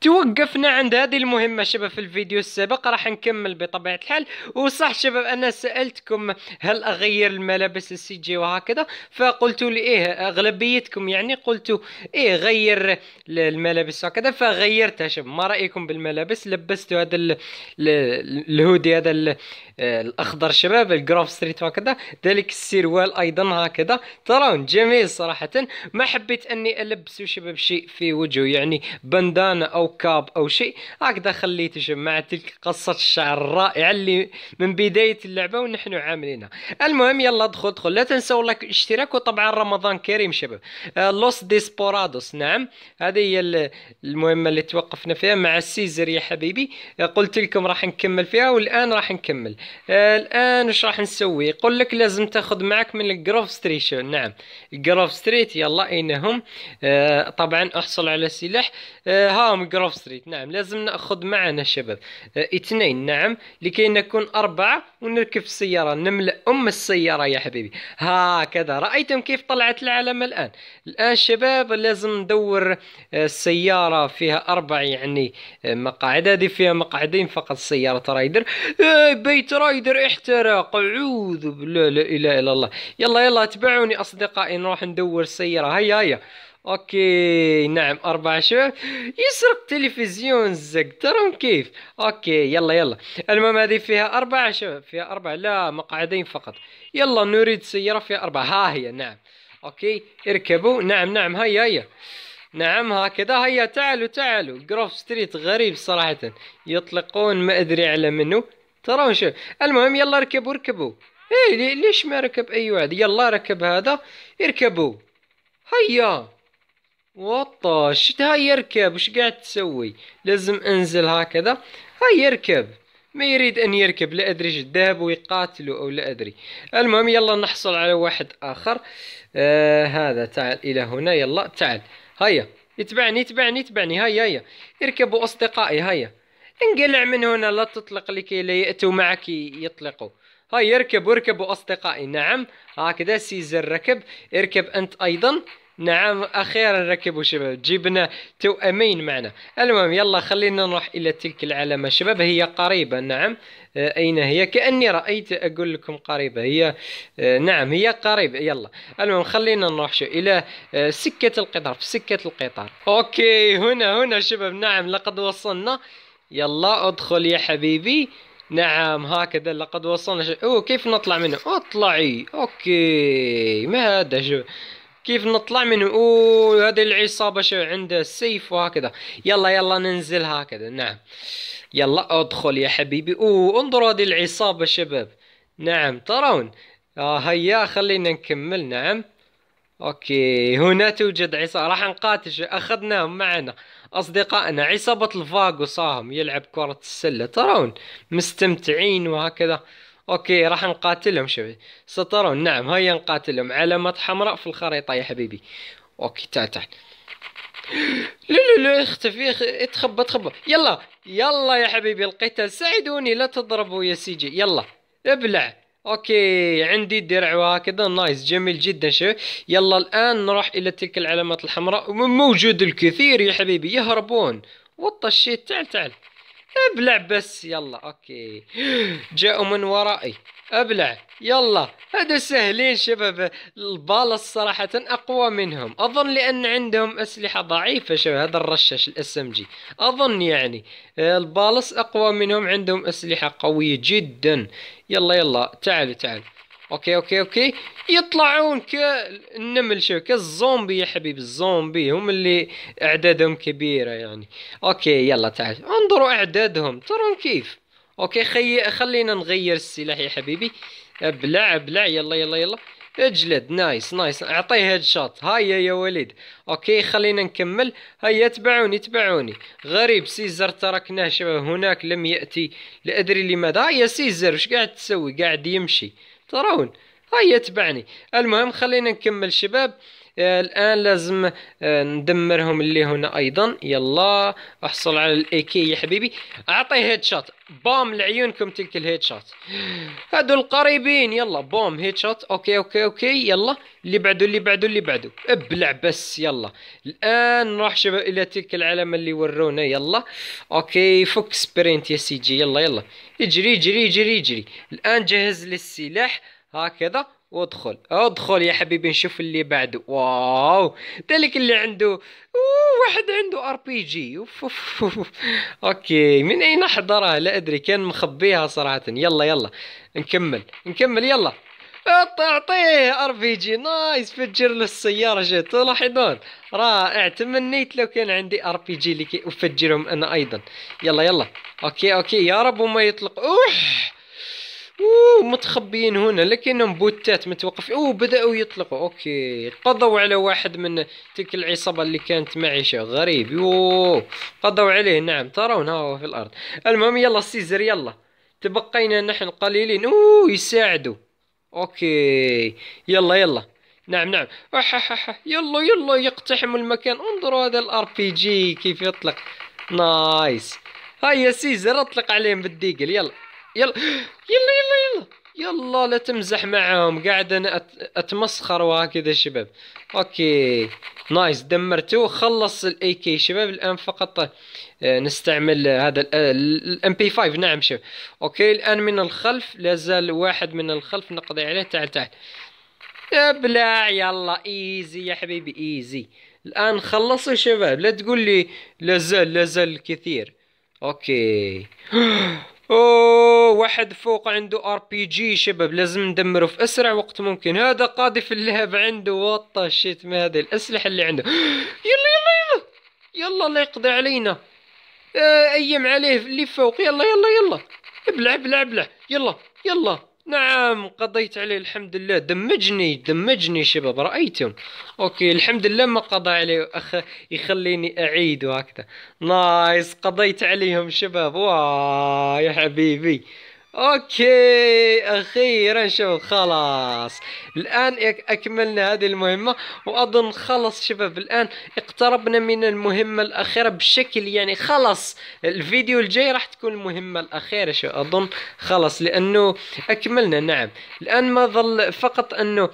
توقفنا عند هذه المهمة شباب في الفيديو السابق راح نكمل بطبيعة الحال وصح شباب أنا سألتكم هل أغير الملابس السي جي وهكذا فقلتوا لي إيه أغلبيتكم يعني قلتوا إيه غير الملابس وهكذا فغيرتها شباب ما رأيكم بالملابس لبستوا هذا الهودي هذا آه، الاخضر شباب الجروف ستريت هكذا ذلك السروال ايضا هكذا ترون جميل صراحه ما حبيت اني البس شباب شيء في وجهه يعني بندانه او كاب او شيء هكذا خليته شباب مع تلك قصه الشعر الرائعه اللي من بدايه اللعبه ونحن عاملينها المهم يلا ادخل ادخل لا تنسوا لك الاشتراك وطبعا رمضان كريم شباب لوس آه، ديسبورادوس نعم هذه هي المهمه اللي توقفنا فيها مع السيزر يا حبيبي آه، قلت لكم راح نكمل فيها والان راح نكمل آه، الان واش راح نسوي يقول لك لازم تاخذ معك من الجروف ستريت نعم الجروف ستريت يلا اين هم آه طبعا احصل على سلاح آه ها جروف ستريت نعم لازم ناخذ معنا شباب آه اثنين نعم لكي نكون اربعه ونركب السياره نملا ام السياره يا حبيبي هكذا رايتم كيف طلعت العلامه الان الان شباب لازم ندور السياره آه، فيها اربع يعني آه، مقاعد هذه فيها مقعدين فقط سياره رايدر آه بيت رايدر احترق اعوذ بالله لا اله الا الله يلا يلا اتبعوني اصدقائي نروح ندور السياره هيا هيا اوكي نعم اربع شباب يسرق تلفزيون زق ترون كيف اوكي يلا يلا المهم هذه فيها اربع شباب فيها اربع لا مقعدين فقط يلا نريد سياره فيها اربع ها هي نعم اوكي اركبوا نعم نعم هيا هيا نعم هكذا هيا تعالوا تعالوا جروف ستريت غريب صراحة يطلقون ما ادري على منه ترون شوف المهم يلا ركبوا ركبوا ايه ليش ما ركب اي واحد يلا ركب هذا اركبوا هيا وطا شت يركب اركب وش قاعد تسوي لازم انزل هكذا هيا اركب ما يريد ان يركب لا ادري جذاب ذهب ويقاتلوا او لا ادري المهم يلا نحصل على واحد اخر آه هذا تعال الى هنا يلا تعال هيا اتبعني اتبعني اتبعني هيا هيا اركبوا اصدقائي هيا انقلع من هنا لا تطلق لكي لا يأتوا معك يطلقوا هاي يركب اركبوا أصدقائي نعم هكذا سيزر ركب اركب أنت أيضا نعم أخيرا ركبوا شباب جيبنا توأمين معنا المهم يلا خلينا نروح إلى تلك العلامة شباب هي قريبة نعم آه، أين هي كأني رأيت أقول لكم قريبة هي آه، نعم هي قريبة يلا المهم خلينا نروح شو إلى آه، سكة القطار في سكة القطار أوكي هنا هنا شباب نعم لقد وصلنا يلا ادخل يا حبيبي نعم هكذا لقد وصلنا ش... اوه كيف نطلع منه اطلعي اوكي ما هذا شو كيف نطلع منه اوه هذه العصابة شو عندها سيف وهكذا يلا يلا ننزل هكذا نعم يلا ادخل يا حبيبي اوه انظروا هذه العصابة شباب نعم ترون آه هيا خلينا نكمل نعم اوكي هنا توجد عصابة راح نقاتل اخذناهم معنا أصدقائنا عصابة صاهم يلعب كرة السلة ترون مستمتعين وهكذا اوكي راح نقاتلهم شوي سترون نعم هيا نقاتلهم علامات حمراء في الخريطة يا حبيبي اوكي تعال تعال لا لا لا اختفي اتخبى اتخبى يلا يلا يا حبيبي القتال ساعدوني لا تضربوا يا سيجي يلا ابلع اوكي عندي الدرع وهكذا نايس جميل جدا شوف يلا الان نروح الى تلك العلامات الحمراء موجود الكثير يا حبيبي يهربون وطا الشيت تعال تعال ابلع بس يلا اوكي جاءوا من ورائي ابلع يلا هذا سهلين شباب البالص صراحة اقوى منهم اظن لان عندهم اسلحة ضعيفة شباب هذا الرشاش الاس ام جي اظن يعني البالص اقوى منهم عندهم اسلحة قوية جدا يلا يلا تعالوا تعالوا اوكي اوكي اوكي يطلعون كالنمل شو كالزومبي يا حبيبي الزومبي هم اللي اعدادهم كبيره يعني اوكي يلا تعال انظروا اعدادهم ترون كيف اوكي خي... خلينا نغير السلاح يا حبيبي ابلع ابلع يلا يلا يلا اجلد نايس نايس اعطيه هيد شوت هيا يا وليد اوكي خلينا نكمل هيا تبعوني تبعوني غريب سيزر تركناه شباب هناك لم ياتي لا ادري لماذا هيا سيزر وش قاعد تسوي قاعد يمشي ترون هاي يتبعني المهم خلينا نكمل شباب الان لازم آه، ندمرهم اللي هنا ايضا يلا احصل على الايكي يا حبيبي اعطيه هيد شوت بوم لعيونكم تلك الهيد شوت هادو القريبين يلا بوم هيد شوت اوكي اوكي اوكي يلا اللي بعده اللي بعده اللي بعده ابلع بس يلا الان نروح شباب الى تلك العلامه اللي ورونا يلا اوكي فك سبرينت يا سيجي يلا يلا اجري اجري اجري اجري الان جهز للسلاح هكذا وادخل ادخل يا حبيبي نشوف اللي بعده واو ذلك اللي عنده واحد عنده ار بي جي اوكي من اين حضرها لا ادري كان مخبيها صراحه يلا يلا نكمل نكمل يلا اعطيه ار بي جي نايس فجر له السياره جات تلاحظون رائع تمنيت لو كان عندي ار بي جي لكي افجرهم انا ايضا يلا يلا اوكي اوكي يا رب وما يطلق اوح اوه متخبيين هنا لكنهم بوتات متوقف اوه بداوا يطلقوا اوكي قضوا على واحد من تلك العصابه اللي كانت معيشه غريب اوه قضوا عليه نعم ها هو في الارض المهم يلا سيزر يلا تبقينا نحن قليلين اوه يساعدوا اوكي يلا يلا نعم نعم اح يلا يلا يقتحموا المكان انظروا هذا الار بي جي كيف يطلق نايس هيا سيزر اطلق عليهم بالديقل يلا يلا يلا يلا يلا لا تمزح معاهم قاعد انا اتمسخر وهكذا شباب اوكي نايس دمرته خلص الاي كي شباب الان فقط آه، نستعمل هذا الام بي 5 نعم شباب اوكي الان من الخلف لازال واحد من الخلف نقضي عليه تعال تعال ابلع يلا ايزي يا حبيبي ايزي الان خلصوا شباب لا تقول لي لازال لازال كثير اوكي اوه واحد فوق عنده ار بي جي شباب لازم ندمره في اسرع وقت ممكن هذا قاضي في اللعب عنده واطا شيت ما هذه الاسلحه اللي عنده يلا يلا يلا يلا الله يقضي علينا آه، ايم عليه اللي فوق يلا يلا يلا ابلع ابلع ابلع يلا يلا نعم قضيت عليه الحمد لله دمجني دمجني شباب رأيتم اوكي الحمد لله ما قضى عليه اخ يخليني اعيد وهكذا نايس قضيت عليهم شباب واه يا حبيبي اوكي اخيرا شوف خلاص الان اكملنا هذه المهمة واظن خلص شباب الان اقتربنا من المهمة الاخيرة بشكل يعني خلاص الفيديو الجاي راح تكون المهمة الاخيرة شو اظن خلاص لانه اكملنا نعم الان ما ظل فقط انه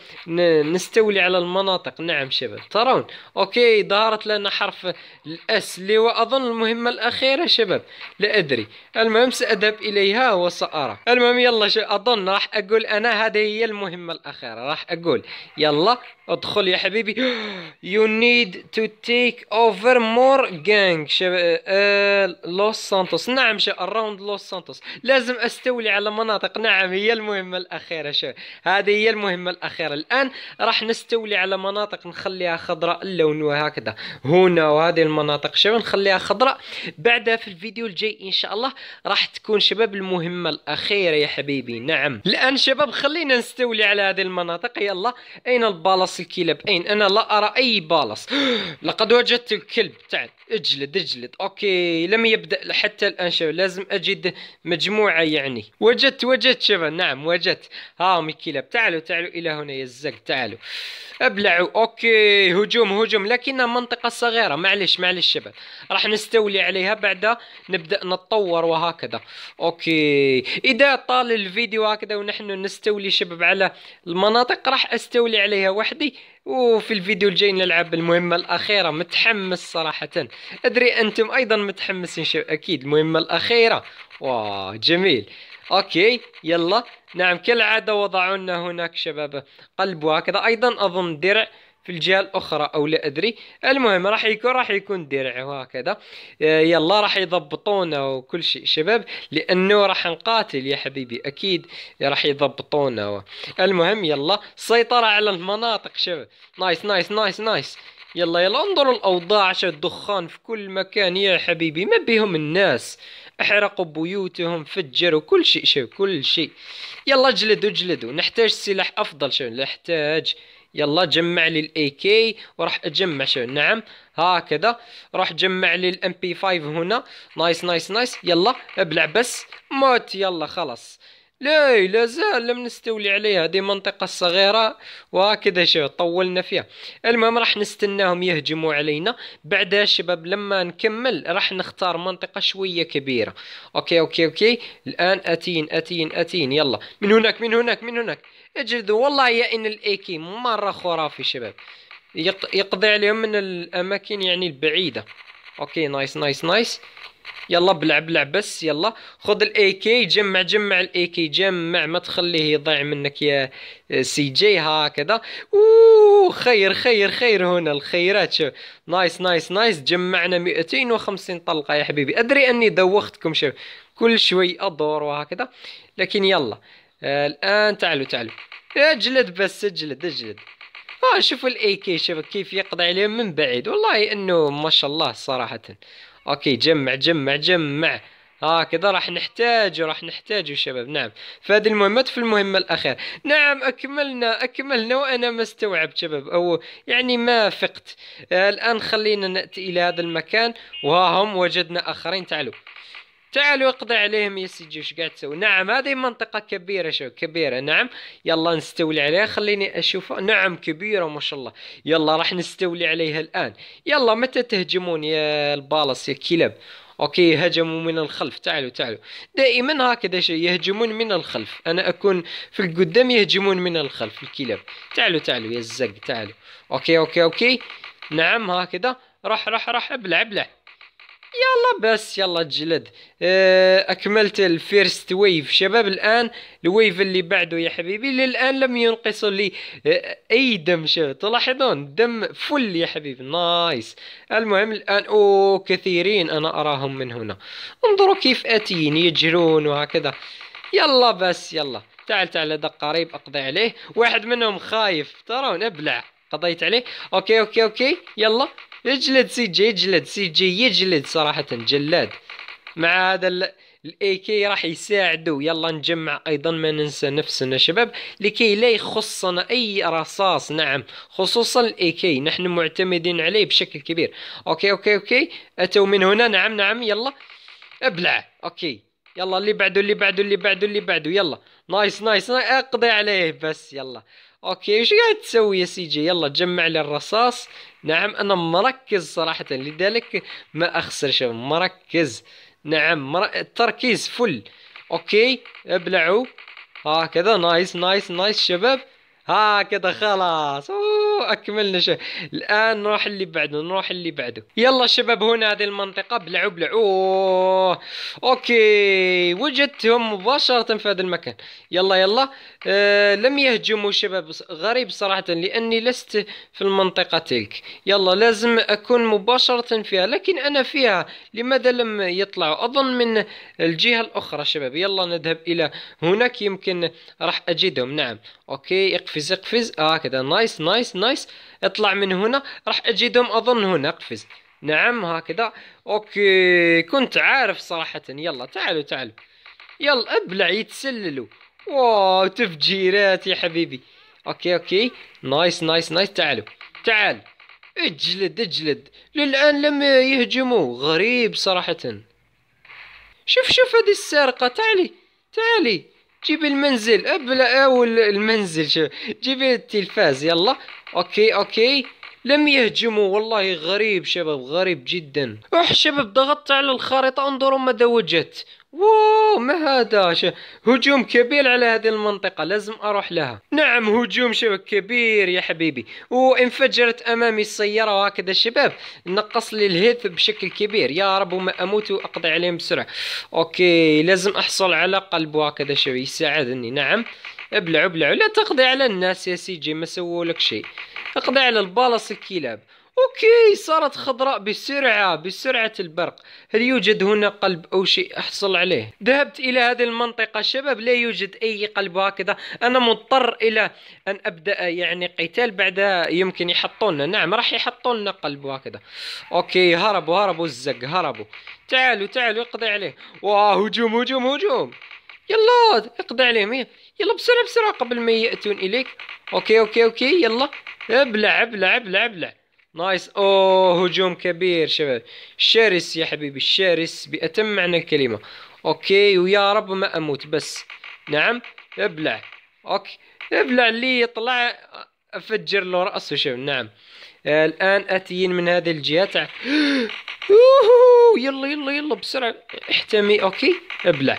نستولي على المناطق نعم شباب ترون اوكي ظهرت لنا حرف الاس اللي هو اظن المهمة الاخيرة شباب لا ادري المهم ساذهب اليها وسأرى الاخيره المهم يلا اظن راح اقول انا هذه هي المهمه الاخيره راح اقول يلا ادخل يا حبيبي يو نيد تو تيك اوفر مور جانج لوس سانتوس نعم شو اراوند لوس سانتوس لازم استولي على مناطق نعم هي المهمه الاخيره شو هذه هي المهمه الاخيره الان راح نستولي على مناطق نخليها خضراء اللون وهكذا هنا وهذه المناطق شباب نخليها خضراء بعدها في الفيديو الجاي ان شاء الله راح تكون شباب المهمه الاخيره يا حبيبي نعم الان شباب خلينا نستولي على هذه المناطق يلا اين البالص بالاص الكلاب اين انا لا ارى اي بالاص لقد وجدت الكلب تعال اجلد اجلد اوكي لم يبدا حتى الان شباب لازم اجد مجموعه يعني وجدت وجدت شباب نعم وجدت ها هم الكلاب تعالوا تعالوا الى هنا يا الزق تعالوا ابلعوا اوكي هجوم هجوم لكنها منطقه صغيره معلش معلش شباب راح نستولي عليها بعد نبدا نتطور وهكذا اوكي اذا طال الفيديو هكذا ونحن نستولي شباب على المناطق راح استولي عليها وحدي عندي وفي الفيديو الجاي نلعب المهمة الأخيرة متحمس صراحة أدري أنتم أيضا متحمسين شو أكيد المهمة الأخيرة واه جميل أوكي يلا نعم كالعادة وضعونا هناك شباب قلب وهكذا أيضا أظن درع في الجهه الاخرى او لا ادري المهم راح يكون راح يكون درع وهكذا آه، يلا راح يضبطونا وكل شيء شباب لانه راح نقاتل يا حبيبي اكيد راح يضبطونا المهم يلا السيطره على المناطق شباب نايس نايس نايس نايس يلا يلا انظروا الاوضاع شو الدخان في كل مكان يا حبيبي ما بيهم الناس احرقوا بيوتهم فجروا كل شيء شو كل شيء يلا جلدوا جلدوا نحتاج سلاح افضل شو نحتاج يلا جمع لي الاي كي وراح اجمع شو نعم هكذا راح جمع لي الام بي 5 هنا نايس نايس نايس يلا ابلع بس موت يلا خلاص لا لازال لم نستولي عليها هذه منطقة صغيرة وهكذا شو طولنا فيها المهم راح نستناهم يهجموا علينا بعدها شباب لما نكمل راح نختار منطقة شوية كبيرة اوكي اوكي اوكي الان اتين اتين اتين يلا من هناك من هناك من هناك اجلدوا والله يا ان الايكي مرة خرافي شباب يقضي عليهم من الاماكن يعني البعيدة اوكي نايس نايس نايس يلا بلعب لعب بس يلا خذ الاي كي جمع جمع الاي كي جمع ما تخليه يضيع منك يا سي جي هكذا اوه خير خير خير هنا الخيرات شوف نايس نايس نايس جمعنا 250 طلقه يا حبيبي ادري اني دوختكم شوف كل شوي ادور وهكذا لكن يلا آه الان تعالوا تعالوا اجلد بس اجلد اجلد اه شوفوا الاي كي شوف كيف يقضي عليهم من بعيد والله انه ما شاء الله صراحه اوكي جمع جمع جمع هكذا آه راح نحتاج راح نحتاج شباب نعم فهذه المهمات في المهمة الأخيرة نعم أكملنا أكملنا وأنا ما استوعبت شباب أو يعني ما فقت آه الآن خلينا نأتي إلى هذا المكان وها هم وجدنا آخرين تعالوا تعالوا اقضي عليهم يا سيدي وش قاعد تسوي نعم هذه منطقة كبيرة شو كبيرة نعم يلا نستولي عليها خليني اشوفها نعم كبيرة ما شاء الله يلا راح نستولي عليها الان يلا متى تهجمون يا البالص يا كلاب اوكي هجموا من الخلف تعالوا تعالوا دائما هكذا شيء يهجمون من الخلف انا اكون في القدام يهجمون من الخلف الكلاب تعالوا تعالوا يا الزق تعالوا اوكي اوكي اوكي نعم هكذا راح راح راح ابلع ابلع يلا بس يلا تجلد آه، اكملت الفيرست ويف شباب الان الويف اللي بعده يا حبيبي للان لم ينقص لي آه، اي دم شباب تلاحظون دم فل يا حبيبي نايس المهم الان او كثيرين انا اراهم من هنا انظروا كيف اتين يجرون وهكذا يلا بس يلا تعال تعال هذا قريب اقضي عليه واحد منهم خايف ترون ابلع قضيت عليه اوكي اوكي اوكي يلا اجلد سي جي اجلد سي جي يجلد صراحة جلاد مع هذا ال... الاي كي راح يساعده يلا نجمع ايضا ما ننسى نفسنا شباب لكي لا يخصنا اي رصاص نعم خصوصا الاي كي نحن معتمدين عليه بشكل كبير اوكي اوكي اوكي اتوا من هنا نعم نعم يلا ابلع اوكي يلا اللي بعده اللي بعده اللي بعده اللي بعده يلا نايس نايس اقضي عليه بس يلا اوكي وش قاعد تسوي يا سي جي يلا جمع لي الرصاص نعم انا مركز صراحة لذلك ما اخسر شباب مركز نعم مر... التركيز فل اوكي ابلعوا هكذا نايس نايس نايس شباب هكذا خلاص أوه. اكملنا شيء الان نروح اللي بعده نروح اللي بعده يلا شباب هنا هذه المنطقه بلعوا بلعوا اوكي وجدتهم مباشره في هذا المكان يلا يلا آه لم يهجموا شباب غريب صراحه لاني لست في المنطقه تلك يلا لازم اكون مباشره فيها لكن انا فيها لماذا لم يطلعوا اظن من الجهه الاخرى شباب يلا نذهب الى هناك يمكن راح اجدهم نعم اوكي اقفز اقفز هكذا آه نايس نايس نايس نايس اطلع من هنا راح اجدهم اظن هنا قفز نعم هكذا اوكي كنت عارف صراحة يلا تعالوا تعالوا يلا ابلع يتسللوا واو تفجيرات يا حبيبي اوكي اوكي نايس نايس نايس تعالوا تعال اجلد اجلد للان لم يهجموا غريب صراحة شوف شوف هذه السرقة تعالي تعالي جيب المنزل ابلا اول آه، المنزل شو جيب التلفاز يلا اوكي اوكي لم يهجموا والله غريب شباب غريب جدا اح شباب ضغطت على الخريطة انظروا ماذا وجدت ووو ما هذا هجوم كبير على هذه المنطقة لازم أروح لها نعم هجوم شبك كبير يا حبيبي وانفجرت أمامي السيارة وهكذا الشباب نقص لي الهيث بشكل كبير يا رب وما أموت وأقضي عليهم بسرعة أوكي لازم أحصل على قلب وهكذا شباب يساعدني نعم ابلعوا ابلعوا لا تقضي على الناس يا سيجي ما سووا لك شيء اقضي على البالص الكلاب اوكي صارت خضراء بسرعة بسرعة البرق هل يوجد هنا قلب او شيء احصل عليه ذهبت الى هذه المنطقة شباب لا يوجد اي قلب هكذا انا مضطر الى ان ابدأ يعني قتال بعد يمكن يحطونا نعم راح يحطونا قلب هكذا اوكي هربوا هربوا الزق هربوا تعالوا تعالوا اقضي عليه واه هجوم هجوم هجوم يلا اقضي عليهم يلا بسرعة بسرعة قبل ما يأتون اليك اوكي اوكي اوكي يلا ابلع ابلع ابلع ابلع نايس اوه هجوم كبير شباب شرس يا حبيبي شرس بأتم معنى الكلمة اوكي ويا رب ما اموت بس نعم ابلع اوكي ابلع اللي يطلع افجر له راسه شباب نعم الان اتيين من هذه الجهه تاع يلا يلا يلا بسرعه احتمي اوكي ابلع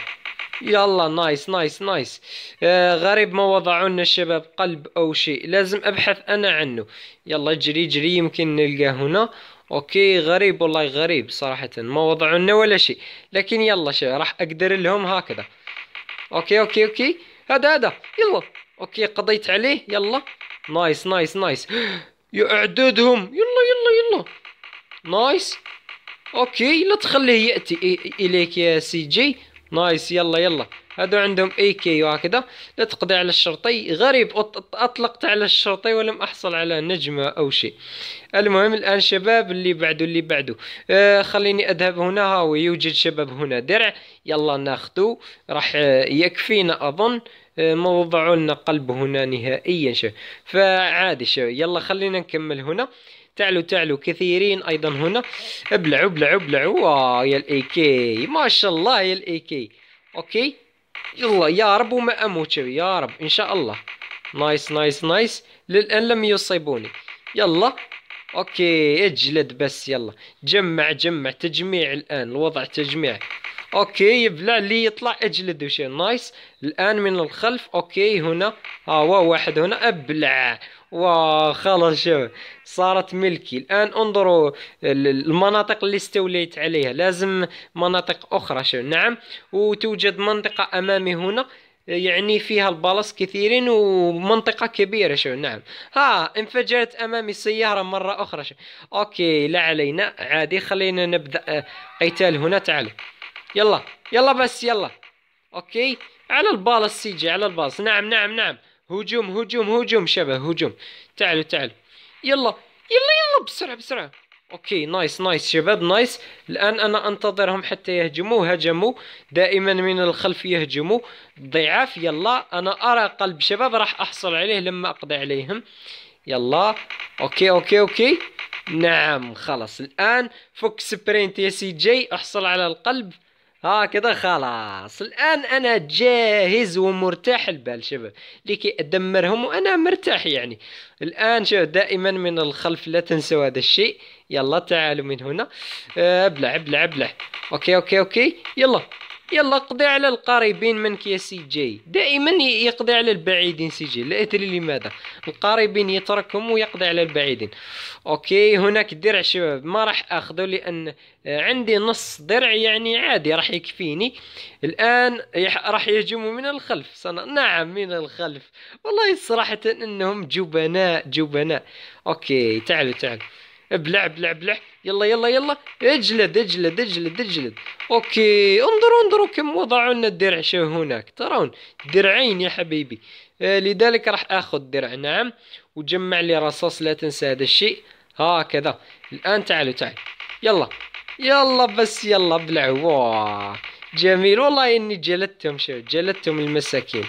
يلا نايس نايس نايس آه غريب ما وضعوا لنا الشباب قلب او شيء لازم ابحث انا عنه يلا جري جري يمكن نلقاه هنا اوكي غريب والله غريب صراحة ما وضعوا لنا ولا شيء لكن يلا شباب راح اقدر لهم هكذا اوكي اوكي اوكي هذا هذا يلا اوكي قضيت عليه يلا نايس نايس نايس يعددهم يلا يلا يلا نايس اوكي لا تخليه ياتي اليك يا سي جي نايس يلا يلا هادو عندهم اي كي وهكذا لا تقضي على الشرطي غريب اطلقت على الشرطي ولم احصل على نجمة او شيء المهم الان شباب اللي بعده اللي بعده آه خليني اذهب هنا ها ويوجد شباب هنا درع يلا ناخذو راح آه، يكفينا اظن آه، ما وضعوا لنا قلب هنا نهائيا شباب فعادي شباب يلا خلينا نكمل هنا تعلو تعلو كثيرين ايضا هنا ابلعوا ابلعوا ابلعوا واه يا الاي كي ما شاء الله يا الاي كي اوكي يلا يا رب وما اموت يا رب ان شاء الله نايس نايس نايس للان لم يصيبوني يلا اوكي اجلد بس يلا جمع جمع تجميع الان الوضع تجميع اوكي يبلع لي يطلع اجلد وشي نايس الان من الخلف اوكي هنا ها آه، هو واحد هنا ابلع وخلاص شوف صارت ملكي الان انظروا المناطق اللي استوليت عليها لازم مناطق اخرى شوف نعم وتوجد منطقة امامي هنا يعني فيها البلاص كثيرين ومنطقة كبيرة شو نعم ها انفجرت امامي سيارة مرة اخرى شو اوكي لا علينا عادي خلينا نبدأ آه، قتال هنا تعالوا يلا يلا بس يلا اوكي على البالص سيجي على البالص نعم نعم نعم هجوم هجوم هجوم شبه هجوم تعالوا تعالوا يلا يلا يلا بسرعة بسرعة اوكي نايس نايس شباب نايس الان انا انتظرهم حتى يهجموا هجموا دائما من الخلف يهجموا ضعاف يلا انا ارى قلب شباب راح احصل عليه لما اقضي عليهم يلا اوكي اوكي اوكي نعم خلاص الان فك سبرينت يا سي جي احصل على القلب ها آه كده خلاص الان انا جاهز ومرتاح البال شباب لكي ادمرهم وانا مرتاح يعني الان شوف دائما من الخلف لا تنسوا هذا الشيء يلا تعالوا من هنا آه، ابلع ابلع ابلع اوكي اوكي اوكي يلا يلا قضي على القريبين منك يا سي جي دائما يقضي على البعيدين سي جي لا ادري لماذا القريبين يتركهم ويقضي على البعيدين اوكي هناك درع شباب ما راح اخذه لان آه، عندي نص درع يعني عادي راح يكفيني الان راح يهجموا من الخلف صنع. نعم من الخلف والله صراحه انهم جبناء جبناء اوكي تعالوا تعالوا ابلع ابلع بلع يلا يلا يلا اجلد اجلد اجلد اجلد اوكي انظروا انظروا كم وضعوا لنا الدرع شو هناك ترون درعين يا حبيبي آه لذلك راح اخذ درع نعم وجمع لي رصاص لا تنسى هذا الشيء هكذا الان تعالوا تعالوا يلا يلا بس يلا ابلعوا جميل والله اني جلدتهم شو جلدتهم المساكين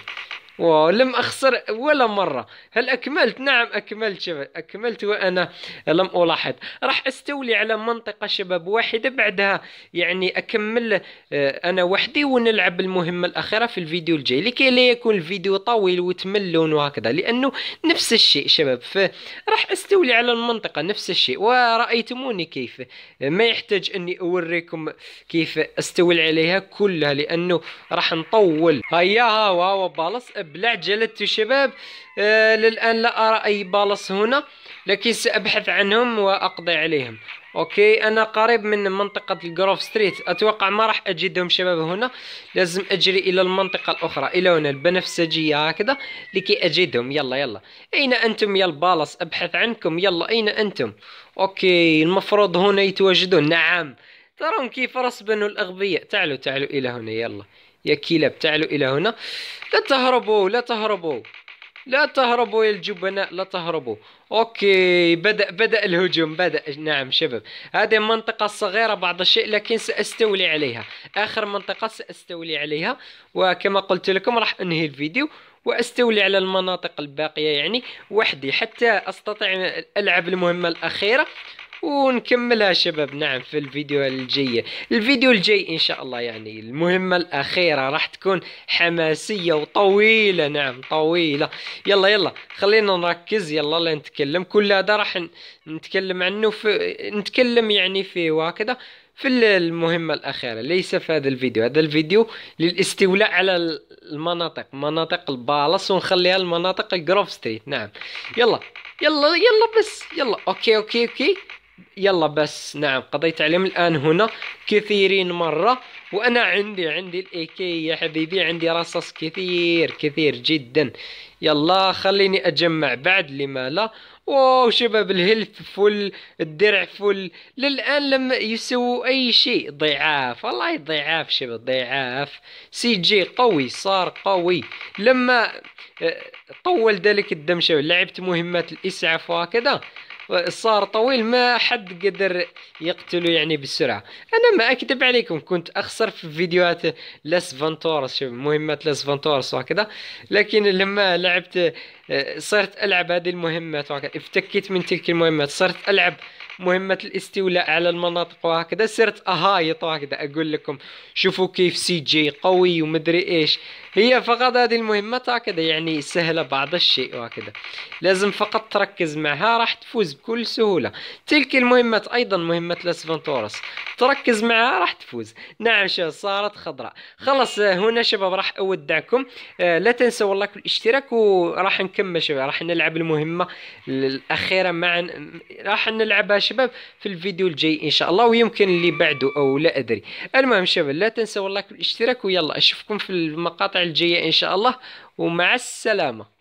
ولم أخسر ولا مرة هل أكملت؟ نعم أكملت شباب أكملت وأنا لم ألاحظ راح أستولي على منطقة شباب واحدة بعدها يعني أكمل آه، أنا وحدي ونلعب المهمة الأخيرة في الفيديو الجاي لكي لا يكون الفيديو طويل وتملون وهكذا لأنه نفس الشيء شباب فراح أستولي على المنطقة نفس الشيء ورأيتموني كيف ما يحتاج أني أوريكم كيف أستولي عليها كلها لأنه راح نطول هيا ها واو بالص بلع جلالة شباب آه للآن لا أرى أي بالص هنا لكن سأبحث عنهم وأقضي عليهم أوكي أنا قريب من منطقة الجروف ستريت أتوقع ما راح أجدهم شباب هنا لازم أجري إلى المنطقة الأخرى إلى هنا البنفسجية هكذا لكي أجدهم يلا يلا أين أنتم يا البالص أبحث عنكم يلا أين أنتم أوكي المفروض هنا يتواجدون نعم ترون كيف رسبنوا الأغبياء تعالوا تعالوا إلى هنا يلا يا كلاب تعالوا إلى هنا لا تهربوا لا تهربوا لا تهربوا يا الجبناء لا تهربوا اوكي بدأ بدأ الهجوم بدأ نعم شباب هذه منطقة صغيرة بعض الشيء لكن سأستولي عليها آخر منطقة سأستولي عليها وكما قلت لكم راح أنهي الفيديو واستولي على المناطق الباقيه يعني وحدي حتى استطيع العب المهمه الاخيره ونكملها شباب نعم في الفيديو الجاي الفيديو الجاي ان شاء الله يعني المهمة الاخيرة راح تكون حماسية وطويلة نعم طويلة يلا يلا خلينا نركز يلا لا نتكلم كل هذا راح نتكلم عنه في نتكلم يعني فيه وهكذا في المهمة الأخيرة ليس في هذا الفيديو هذا الفيديو للاستيلاء على المناطق مناطق البالص ونخليها المناطق الجروف ستريت نعم يلا يلا يلا بس يلا أوكي أوكي أوكي يلا بس نعم قضيت عليهم الان هنا كثيرين مره وانا عندي عندي الايكي يا حبيبي عندي رصاص كثير كثير جدا يلا خليني اجمع بعد لما لا واو شباب الهلف فل الدرع فل للان لم يسووا اي شيء ضعاف والله ضعاف شباب ضعاف سي جي قوي صار قوي لما آه، طول ذلك الدم شباب لعبت مهمات الاسعاف وهكذا صار طويل ما حد قدر يقتله يعني بسرعة أنا ما أكذب عليكم كنت أخسر في فيديوهات لاس فانتورس مهمات لاس فانتورس وهكذا لكن لما لعبت آه، صرت ألعب هذه المهمات وهكذا افتكيت من تلك المهمات صرت ألعب مهمه الاستيلاء على المناطق وهكذا صرت اهايط وهكذا اقول لكم شوفوا كيف سي جي قوي ومدري ايش هي فقط هذه المهمه هكذا يعني سهله بعض الشيء وهكذا لازم فقط تركز معها راح تفوز بكل سهوله تلك المهمه ايضا مهمه لاسفنتورس تركز معها راح تفوز نعم شو صارت خضراء خلاص هنا شباب راح اودعكم آه، لا تنسوا والله الاشتراك وراح نكمل شباب راح نلعب المهمه الاخيره معا راح نلعبها شباب في الفيديو الجاي ان شاء الله ويمكن اللي بعده او لا ادري المهم شباب لا تنسوا اللايك والاشتراك ويلا اشوفكم في المقاطع الجايه ان شاء الله ومع السلامه